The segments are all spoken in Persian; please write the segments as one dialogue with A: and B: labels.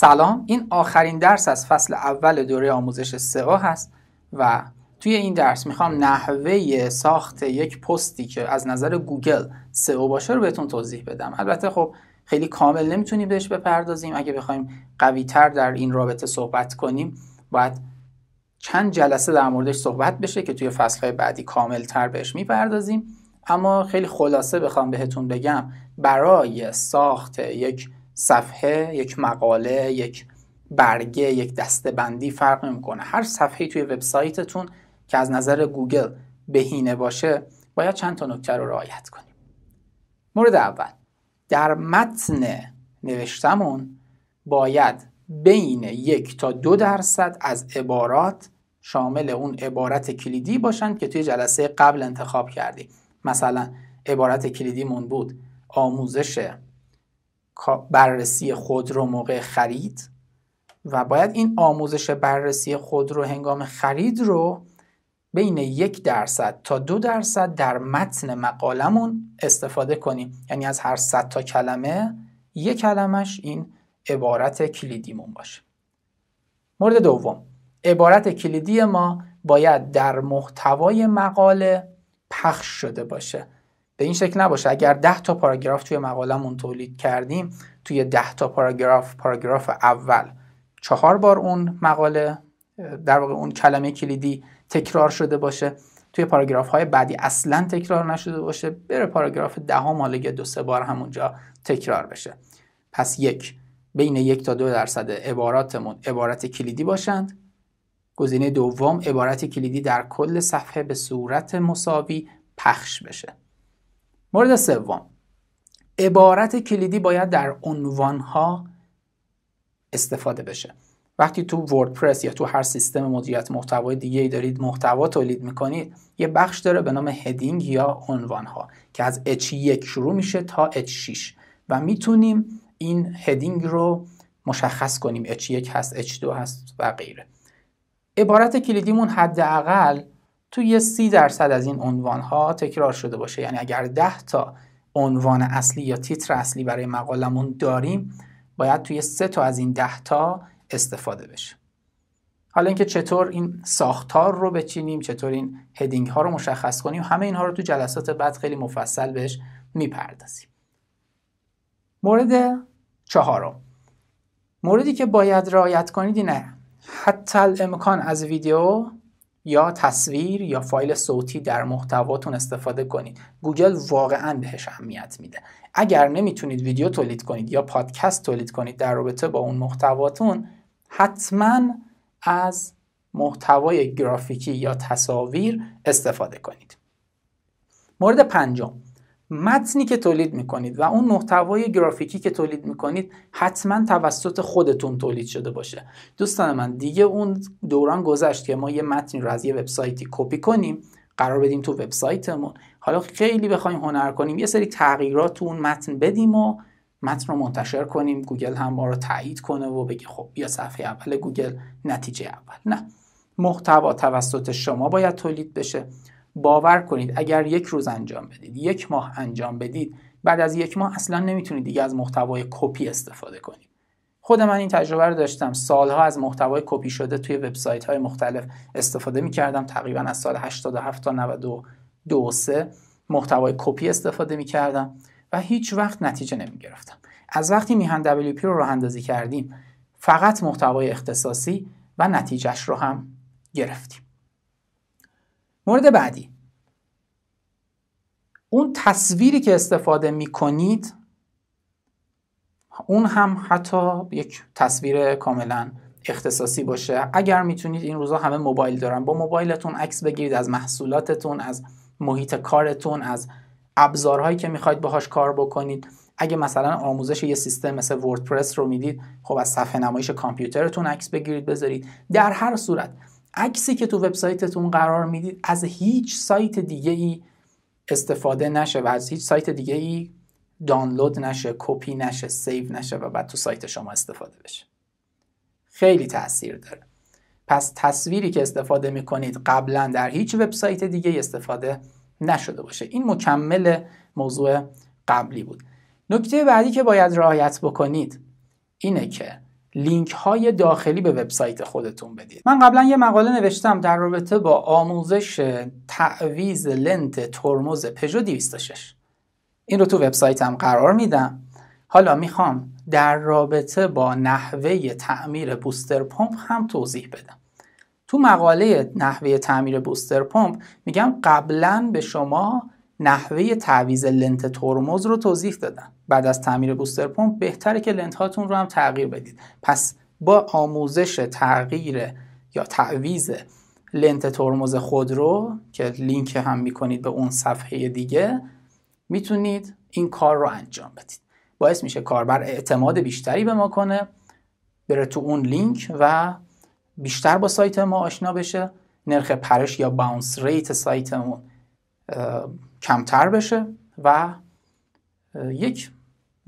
A: سلام این آخرین درس از فصل اول دوره آموزش سئو هست و توی این درس میخوام نحوه ساخت یک پستی که از نظر گوگل سئو باشه رو بهتون توضیح بدم البته خب خیلی کامل نمیتونیم بهش بپردازیم اگه بخوایم تر در این رابطه صحبت کنیم باید چند جلسه در موردش صحبت بشه که توی فصلهای بعدی کاملتر بهش میپردازیم اما خیلی خلاصه بخوام بهتون بگم برای ساخت یک صفحه یک مقاله یک برگه یک دسته بندی فرق میکنه هر صفحه توی وبسایتتون که از نظر گوگل بهینه باشه باید چند تا نکته رو رعایت کنیم مورد اول در متن نوشتمون باید بین یک تا دو درصد از عبارات شامل اون عبارت کلیدی باشند که توی جلسه قبل انتخاب کردیم مثلا عبارت کلیدیمون بود آموزش بررسی خود رو موقع خرید و باید این آموزش بررسی خود رو هنگام خرید رو بین یک درصد تا دو درصد در متن مقالمون استفاده کنیم یعنی از هر صد تا کلمه یک کلمش این عبارت کلیدیمون باشه مورد دوم عبارت کلیدی ما باید در محتوای مقاله پخش شده باشه به این شکل نباشه اگر 10 تا پاراگراف توی مقالهمون تولید کردیم توی 10 تا پاراگراف پاراگراف اول چهار بار اون مقاله در واقع اون کلمه کلیدی تکرار شده باشه توی پاراگراف های بعدی اصلا تکرار نشده باشه بره پاراگراف دهم حالا یه دو سه بار همونجا تکرار بشه پس یک بین یک تا دو درصد عباراتمون عبارت کلیدی باشند گزینه دوم عبارت کلیدی در کل صفحه به صورت مساوی پخش بشه مورد سوم عبارت کلیدی باید در عنوانها استفاده بشه وقتی تو وردپرس یا تو هر سیستم مدیریت محتوای دیگه ای دارید محتوا تولید میکنید یه بخش داره به نام هدینگ یا عنوان ها که از H1 شروع میشه تا H6 و میتونیم این هدینگ رو مشخص کنیم H1 هست H2 هست و غیره عبارت کلیدیمون حداقل توی سی درصد از این عنوان ها تکرار شده باشه یعنی اگر 10 تا عنوان اصلی یا تیتر اصلی برای مقالمون داریم باید توی سه تا از این ده تا استفاده بشه حالا اینکه چطور این ساختار رو بچینیم چطور این هدینگ ها رو مشخص کنیم همه اینها رو تو جلسات بعد خیلی مفصل بهش میپردازیم مورد چهارم موردی که باید رعایت کنید اینه حتی امکان از ویدیو یا تصویر یا فایل صوتی در محتواتون استفاده کنید گوگل واقعا بهش اهمیت میده اگر نمیتونید ویدیو تولید کنید یا پادکست تولید کنید در رابطه با اون محتواتون حتما از محتوای گرافیکی یا تصاویر استفاده کنید مورد پنجم متنی که تولید میکنید و اون محتوای گرافیکی که تولید میکنید حتما توسط خودتون تولید شده باشه دوستان من دیگه اون دوران گذشت که ما یه متنی رو از یه وبسایتی کپی کنیم قرار بدیم تو وبسایتمون حالا خیلی بخوایم هنر کنیم یه سری تغییرات تو اون متن بدیم و متن رو منتشر کنیم گوگل هم ما رو تایید کنه و بگه خب بیا صفحه اول گوگل نتیجه اول نه محتوا توسط شما باید تولید بشه باور کنید اگر یک روز انجام بدید یک ماه انجام بدید بعد از یک ماه اصلا نمیتونید دیگه از محتوای کپی استفاده کنید خود من این تجربه رو داشتم سالها از محتوای کپی شده توی وبسایت های مختلف استفاده میکردم تقریبا از سال 87 تا 92 3 محتوای کپی استفاده میکردم و هیچ وقت نتیجه نمیگرفتم از وقتی میهن WP رو راه اندازی کردیم فقط محتوای اختصاصی و نتیجهش رو هم گرفتیم مورد بعدی اون تصویری که استفاده می کنید اون هم حتی یک تصویر کاملا اختصاصی باشه اگر میتونید این روزها همه موبایل دارن با موبایلتون عکس بگیرید از محصولاتتون از محیط کارتون از ابزارهایی که میخواید باهاش کار بکنید اگه مثلا آموزش یه سیستم مثل وردپرس رو میدید خب از صفحه نمایش کامپیوترتون عکس بگیرید بذارید در هر صورت عکسی که تو وبسایتتون قرار میدید از هیچ سایت دیگه ای استفاده نشه و از هیچ سایت دیگه ای دانلود نشه کپی نشه سیو نشه و بعد تو سایت شما استفاده بشه خیلی تاثیر داره پس تصویری که استفاده میکنید قبلا در هیچ وبسایت دیگه استفاده نشده باشه این مکمل موضوع قبلی بود نکته بعدی که باید رعایت بکنید اینه که لینک های داخلی به وبسایت خودتون بدید من قبلا یه مقاله نوشتم در رابطه با آموزش تعویز لنت ترمز پژو 206 این رو تو وبسایتم قرار میدم حالا میخوام در رابطه با نحوه تعمیر بوستر پمپ هم توضیح بدم تو مقاله نحوه تعمیر بوستر پمپ میگم قبلا به شما نحوه تعویض لنت ترمز رو توضیح دادن بعد از تعمیر بوستر پمپ بهتره که لنت هاتون رو هم تغییر بدید پس با آموزش تغییر یا تعویض لنت ترمز خود رو که لینک هم میکنید به اون صفحه دیگه میتونید این کار رو انجام بدید باعث میشه کاربر اعتماد بیشتری به ما کنه بره تو اون لینک و بیشتر با سایت ما آشنا بشه نرخ پرش یا باونس ریت سایتمون کمتر بشه و یک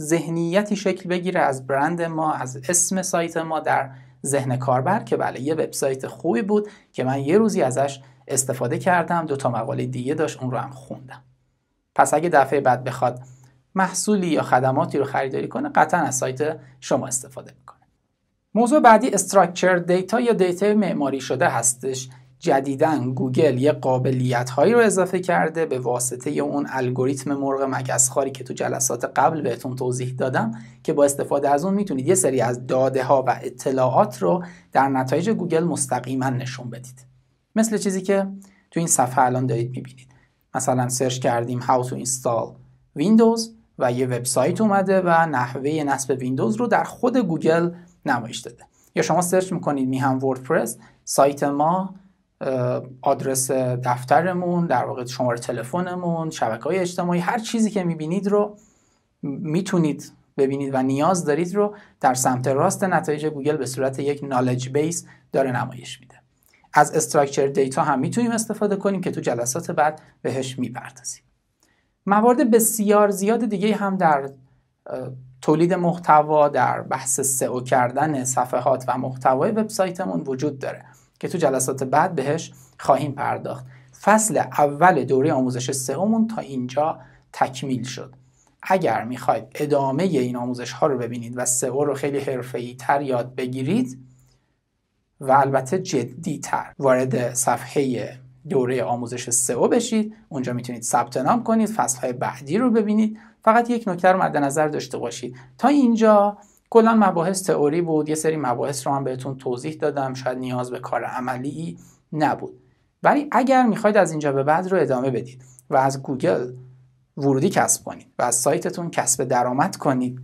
A: ذهنیتی شکل بگیره از برند ما از اسم سایت ما در ذهن کاربر که بله یه وبسایت خوبی بود که من یه روزی ازش استفاده کردم دو تا مقاله دیگه داشت اون رو هم خوندم پس اگه دفعه بعد بخواد محصولی یا خدماتی رو خریداری کنه قطعا از سایت شما استفاده میکنه موضوع بعدی استراکچر دیتا یا دیتا معماری شده هستش جدیدا گوگل یه قابلیت هایی رو اضافه کرده به واسطه اون الگوریتم مرغ مگسخاری که تو جلسات قبل بهتون توضیح دادم که با استفاده از اون میتونید یه سری از داده ها و اطلاعات رو در نتایج گوگل مستقیما نشون بدید مثل چیزی که تو این صفحه الان دارید میبینید مثلا سرچ کردیم how to install windows و یه وبسایت اومده و نحوه نصب ویندوز رو در خود گوگل نمایش داده یا شما سرچ میکنید میهم وردپرس سایت ما آدرس دفترمون در واقع شماره تلفنمون شبکه های اجتماعی هر چیزی که میبینید رو میتونید ببینید و نیاز دارید رو در سمت راست نتایج گوگل به صورت یک نالج بیس داره نمایش میده از استراکچر دیتا هم میتونیم استفاده کنیم که تو جلسات بعد بهش میپردازیم موارد بسیار زیاد دیگه هم در تولید محتوا در بحث سئو کردن صفحات و محتوای وبسایتمون وجود داره که تو جلسات بعد بهش خواهیم پرداخت فصل اول دوره آموزش سومون تا اینجا تکمیل شد اگر میخواید ادامه این آموزش ها رو ببینید و سئو رو خیلی حرفه‌ای تر یاد بگیرید و البته جدی تر وارد صفحه دوره آموزش سئو بشید اونجا میتونید ثبت نام کنید فصل بعدی رو ببینید فقط یک نکته رو مد نظر داشته باشید تا اینجا کلا مباحث تئوری بود یه سری مباحث رو من بهتون توضیح دادم شاید نیاز به کار عملی نبود ولی اگر میخواید از اینجا به بعد رو ادامه بدید و از گوگل ورودی کسب کنید و از سایتتون کسب درآمد کنید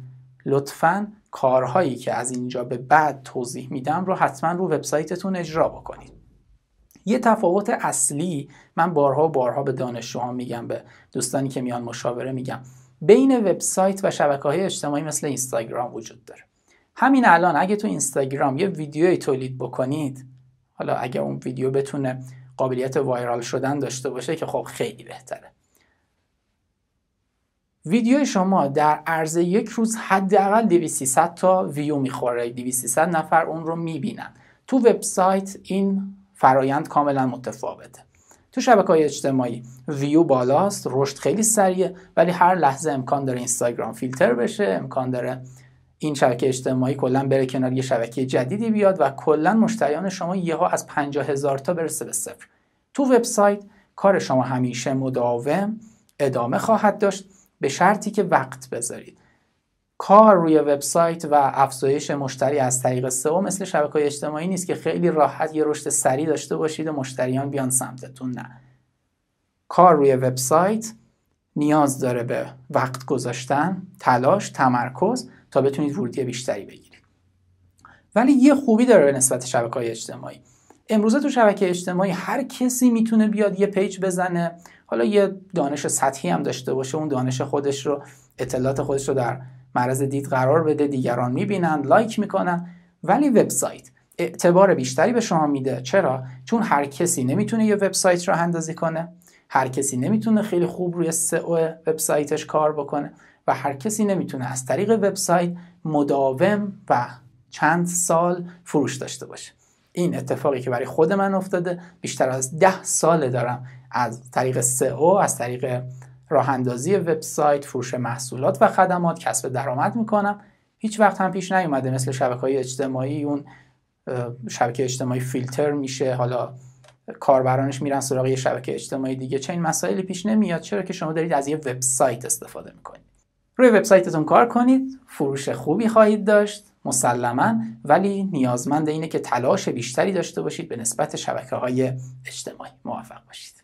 A: لطفا کارهایی که از اینجا به بعد توضیح میدم رو حتما رو وبسایتتون اجرا بکنید یه تفاوت اصلی من بارها و بارها به دانشجوها میگم به دوستانی که میان مشاوره میگم بین وبسایت و شبکه های اجتماعی مثل اینستاگرام وجود داره همین الان اگه تو اینستاگرام یه ویدیوی تولید بکنید حالا اگه اون ویدیو بتونه قابلیت وایرال شدن داشته باشه که خب خیلی بهتره ویدیو شما در عرض یک روز حداقل 2300 تا ویو میخوره 2300 نفر اون رو میبینن تو وبسایت این فرایند کاملا متفاوته تو شبکه های اجتماعی ویو بالاست رشد خیلی سریع ولی هر لحظه امکان داره اینستاگرام فیلتر بشه امکان داره این شبکه اجتماعی کلا بره کنار یه شبکه جدیدی بیاد و کلا مشتریان شما یهو از 50 هزار تا برسه به صفر تو وبسایت کار شما همیشه مداوم ادامه خواهد داشت به شرطی که وقت بذارید کار روی وبسایت و افزایش مشتری از طریق سئو مثل شبکه اجتماعی نیست که خیلی راحت یه رشد سریع داشته باشید و مشتریان بیان سمتتون نه کار روی وبسایت نیاز داره به وقت گذاشتن تلاش تمرکز تا بتونید ورودی بیشتری بگیرید ولی یه خوبی داره به نسبت شبکه اجتماعی امروزه تو شبکه اجتماعی هر کسی میتونه بیاد یه پیج بزنه حالا یه دانش سطحی هم داشته باشه اون دانش خودش رو اطلاعات خودش رو در معرض دید قرار بده دیگران میبینند لایک میکنن ولی وبسایت اعتبار بیشتری به شما میده چرا چون هر کسی نمیتونه یه وبسایت رو اندازی کنه هر کسی نمیتونه خیلی خوب روی سئو وبسایتش کار بکنه و هر کسی نمیتونه از طریق وبسایت مداوم و چند سال فروش داشته باشه این اتفاقی که برای خود من افتاده بیشتر از ده ساله دارم از طریق سئو از طریق راه اندازی وبسایت، فروش محصولات و خدمات کسب درآمد میکنم هیچ وقت هم پیش نیومده مثل شبکه های اجتماعی اون شبکه اجتماعی فیلتر میشه حالا کاربرانش میرن سراغ یه شبکه اجتماعی دیگه چه این مسائلی پیش نمیاد چرا که شما دارید از یه وبسایت استفاده میکنید روی وبسایتتون کار کنید فروش خوبی خواهید داشت مسلما ولی نیازمند اینه که تلاش بیشتری داشته باشید به نسبت شبکه های اجتماعی موفق باشید